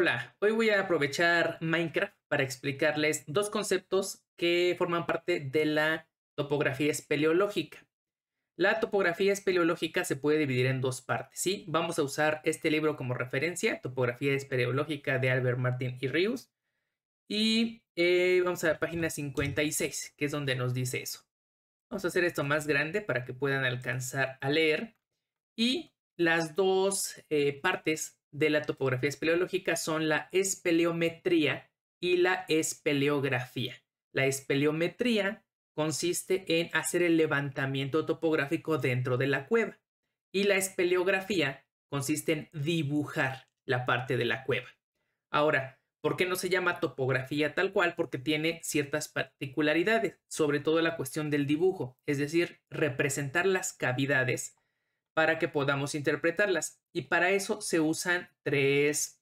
Hola, hoy voy a aprovechar Minecraft para explicarles dos conceptos que forman parte de la topografía espeleológica. La topografía espeleológica se puede dividir en dos partes, ¿sí? Vamos a usar este libro como referencia, Topografía Espeleológica de Albert Martin y Rius. Y eh, vamos a la página 56, que es donde nos dice eso. Vamos a hacer esto más grande para que puedan alcanzar a leer. Y las dos eh, partes de la topografía espeleológica son la espeleometría y la espeleografía. La espeleometría consiste en hacer el levantamiento topográfico dentro de la cueva y la espeleografía consiste en dibujar la parte de la cueva. Ahora, ¿por qué no se llama topografía tal cual? Porque tiene ciertas particularidades, sobre todo la cuestión del dibujo, es decir, representar las cavidades para que podamos interpretarlas. Y para eso se usan tres,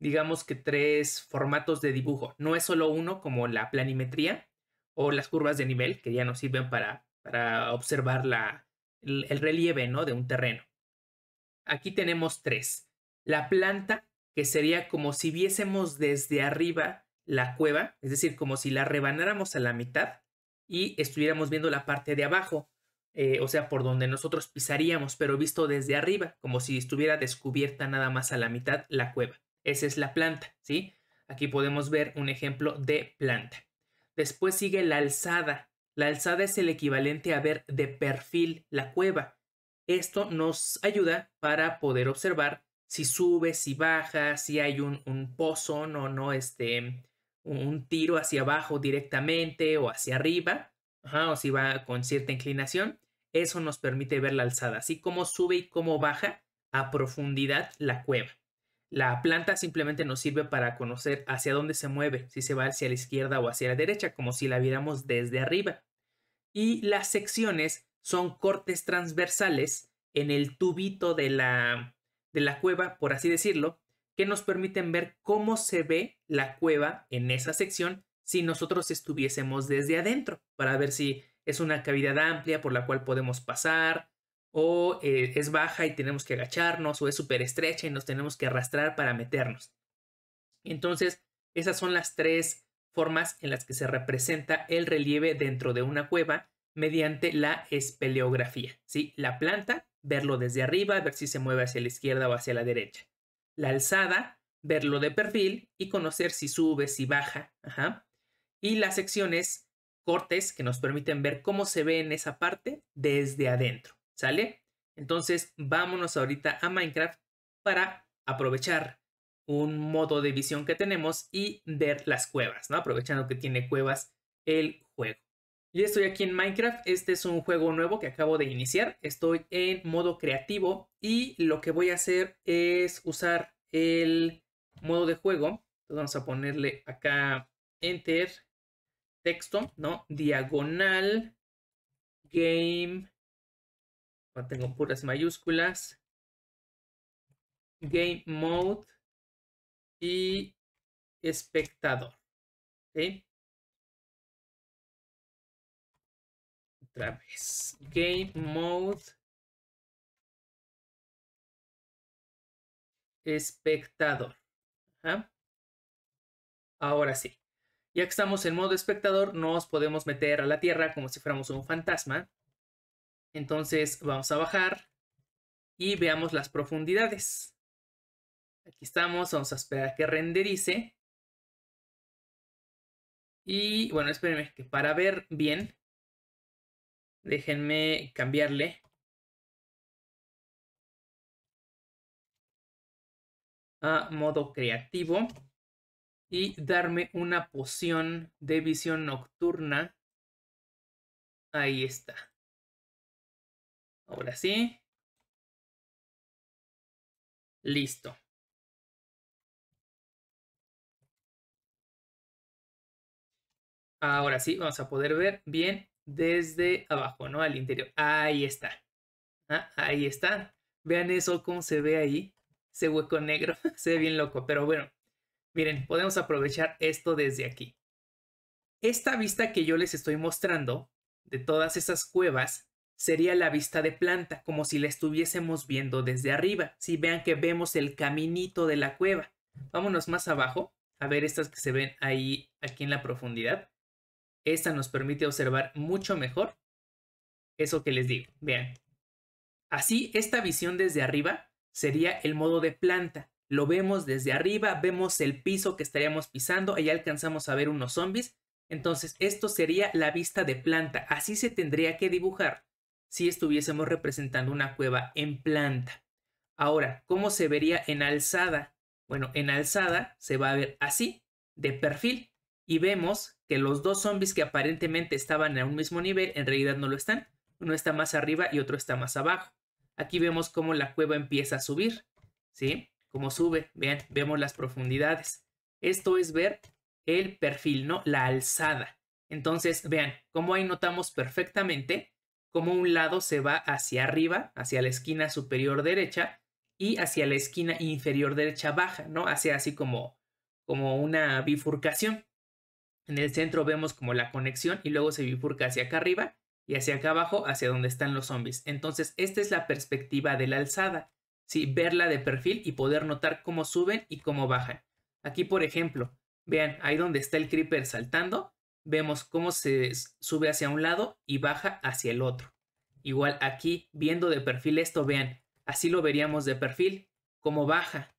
digamos que tres formatos de dibujo. No es solo uno como la planimetría o las curvas de nivel, que ya nos sirven para, para observar la, el, relieve ¿no? de un terreno. Aquí tenemos tres. La planta, que sería como si viésemos desde arriba la cueva, es decir, como si la rebanáramos a la mitad y estuviéramos viendo la parte de abajo. Eh, o sea, por donde nosotros pisaríamos, pero visto desde arriba, como si estuviera descubierta nada más a la mitad la cueva. Esa es la planta, ¿sí? Aquí podemos ver un ejemplo de planta. Después sigue la alzada. La alzada es el equivalente a ver de perfil la cueva. Esto nos ayuda para poder observar si sube, si baja, si hay un, pozo, no, no, este, un tiro hacia abajo directamente o hacia arriba, o si va con cierta inclinación. Eso nos permite ver la alzada, así como sube y cómo baja a profundidad la cueva. La planta simplemente nos sirve para conocer hacia dónde se mueve, si se va hacia la izquierda o hacia la derecha, como si la viéramos desde arriba. Y las secciones son cortes transversales en el tubito de la, de la cueva, por así decirlo, que nos permiten ver cómo se ve la cueva en esa sección si nosotros estuviésemos desde adentro, para ver si es una cavidad amplia por la cual podemos pasar, o eh, es baja y tenemos que agacharnos, o es súper estrecha y nos tenemos que arrastrar para meternos. Entonces, esas son las tres formas en las que se representa el relieve dentro de una cueva mediante la espeleografía, ¿sí? La planta, verlo desde arriba, ver si se mueve hacia la izquierda o hacia la derecha. La alzada, verlo de perfil y conocer si sube, si baja, Y las secciones cortes que nos permiten ver cómo se ve en esa parte desde adentro, ¿sale? Entonces vámonos ahorita a Minecraft para aprovechar un modo de visión que tenemos y ver las cuevas, ¿no? Aprovechando que tiene cuevas el juego. y estoy aquí en Minecraft, este es un juego nuevo que acabo de iniciar, estoy en modo creativo y lo que voy a hacer es usar el modo de juego, vamos a ponerle acá Enter texto, ¿no? Diagonal game. Ah, tengo puras mayúsculas. Game mode y espectador. Otra vez. Game mode. Espectador. Ahora sí. Ya que estamos en modo espectador, no nos podemos meter a la Tierra como si fuéramos un fantasma. Entonces vamos a bajar y veamos las profundidades. Aquí estamos, vamos a esperar que renderice. Y bueno, espérenme que para ver bien, déjenme cambiarle. A modo creativo y darme una poción de visión nocturna. Ahí está. Ahora sí. Listo. Ahora sí, vamos a poder ver bien desde abajo, ¿no? Al interior. Ahí está. Ah, ahí está. Vean eso, cómo se ve ahí. Ese hueco negro. se ve bien loco. Pero bueno, Miren, podemos aprovechar esto desde aquí. Esta vista que yo les estoy mostrando de todas esas cuevas sería la vista de planta, como si la estuviésemos viendo desde arriba. Si vean que vemos el caminito de la cueva. Vámonos más abajo a ver estas que se ven ahí aquí en la profundidad. Esta nos permite observar mucho mejor eso que les digo. Vean. Así, esta visión desde arriba sería el modo de planta. Lo vemos desde arriba, vemos el piso que estaríamos pisando, allá alcanzamos a ver unos zombies. Entonces, esto sería la vista de planta. Así se tendría que dibujar si estuviésemos representando una cueva en planta. Ahora, ¿cómo se vería en alzada? Bueno, en alzada se va a ver así, de perfil, y vemos que los dos zombies que aparentemente estaban a un mismo nivel, en realidad no lo están. Uno está más arriba y otro está más abajo. Aquí vemos cómo la cueva empieza a subir, ¿sí? cómo sube. Vean, vemos las profundidades. Esto es ver el perfil, ¿no? La alzada. Entonces, vean, como ahí notamos perfectamente cómo un lado se va hacia arriba, hacia la esquina superior derecha y hacia la esquina inferior derecha baja, ¿no? hacia así como, como una bifurcación. En el centro vemos como la conexión y luego se bifurca hacia acá arriba y hacia acá abajo, hacia donde están los zombies. Entonces, esta es la perspectiva de la alzada. ¿sí? verla de perfil y poder notar cómo suben y cómo bajan. Aquí, por ejemplo, vean, ahí donde está el creeper saltando, vemos cómo se sube hacia un lado y baja hacia el otro. Igual aquí, viendo de perfil esto, vean, así lo veríamos de perfil, cómo baja,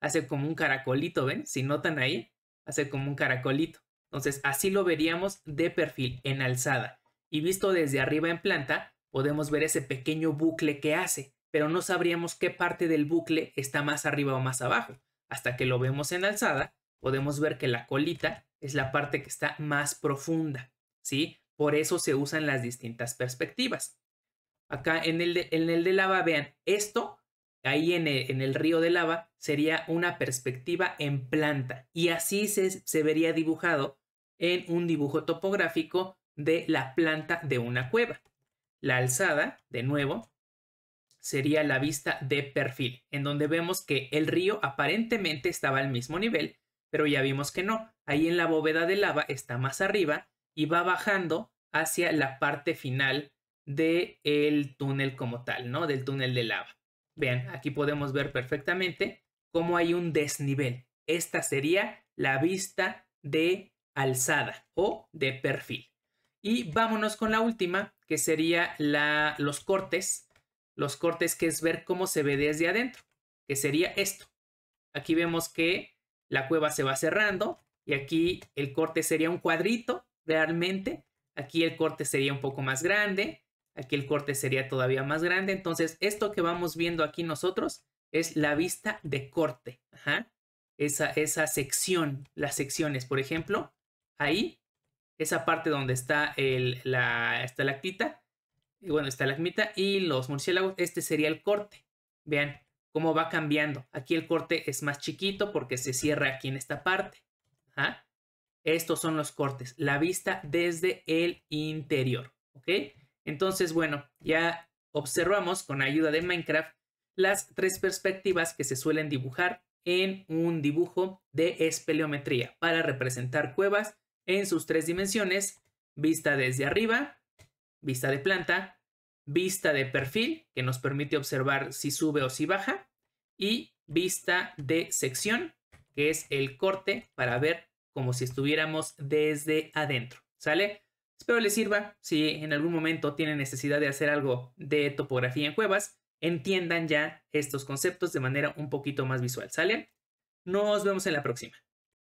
hace como un caracolito, ¿ven? Si notan ahí, hace como un caracolito. Entonces, así lo veríamos de perfil, en alzada. Y visto desde arriba en planta, podemos ver ese pequeño bucle que hace pero no sabríamos qué parte del bucle está más arriba o más abajo. Hasta que lo vemos en alzada, podemos ver que la colita es la parte que está más profunda, ¿sí? Por eso se usan las distintas perspectivas. Acá en el de, en el lava, vean, esto, ahí en el, río de lava, sería una perspectiva en planta. Y así se vería dibujado en un dibujo topográfico de la planta de una cueva. La alzada, de nuevo, sería la vista de perfil, en donde vemos que el río aparentemente estaba al mismo nivel, pero ya vimos que no. Ahí en la bóveda de lava está más arriba y va bajando hacia la parte final del el túnel como tal, ¿no? Del túnel de lava. Vean, aquí podemos ver perfectamente cómo hay un desnivel. Esta sería la vista de alzada o de perfil. Y vámonos con la última, que sería la, los cortes los cortes, que es ver cómo se ve desde adentro, que sería esto. Aquí vemos que la cueva se va cerrando y aquí el corte sería un cuadrito realmente. Aquí el corte sería un poco más grande, aquí el corte sería todavía más grande. Entonces, esto que vamos viendo aquí nosotros es la vista de corte. Esa, esa sección, las secciones, por ejemplo, ahí, esa parte donde está el, la estalactita, y bueno, está estalagmita y los murciélagos, este sería el corte. Vean cómo va cambiando. Aquí el corte es más chiquito porque se cierra aquí en esta parte. ¿ah? Estos son los cortes, la vista desde el interior, ¿ok? Entonces, bueno, ya observamos con ayuda de Minecraft las tres perspectivas que se suelen dibujar en un dibujo de espeleometría para representar cuevas en sus tres dimensiones, vista desde arriba, vista de planta, vista de perfil, que nos permite observar si sube o si baja, y vista de sección, que es el corte para ver como si estuviéramos desde adentro. ¿Sale? Espero les sirva. Si en algún momento tienen necesidad de hacer algo de topografía en cuevas, entiendan ya estos conceptos de manera un poquito más visual. ¿Sale? Nos vemos en la próxima.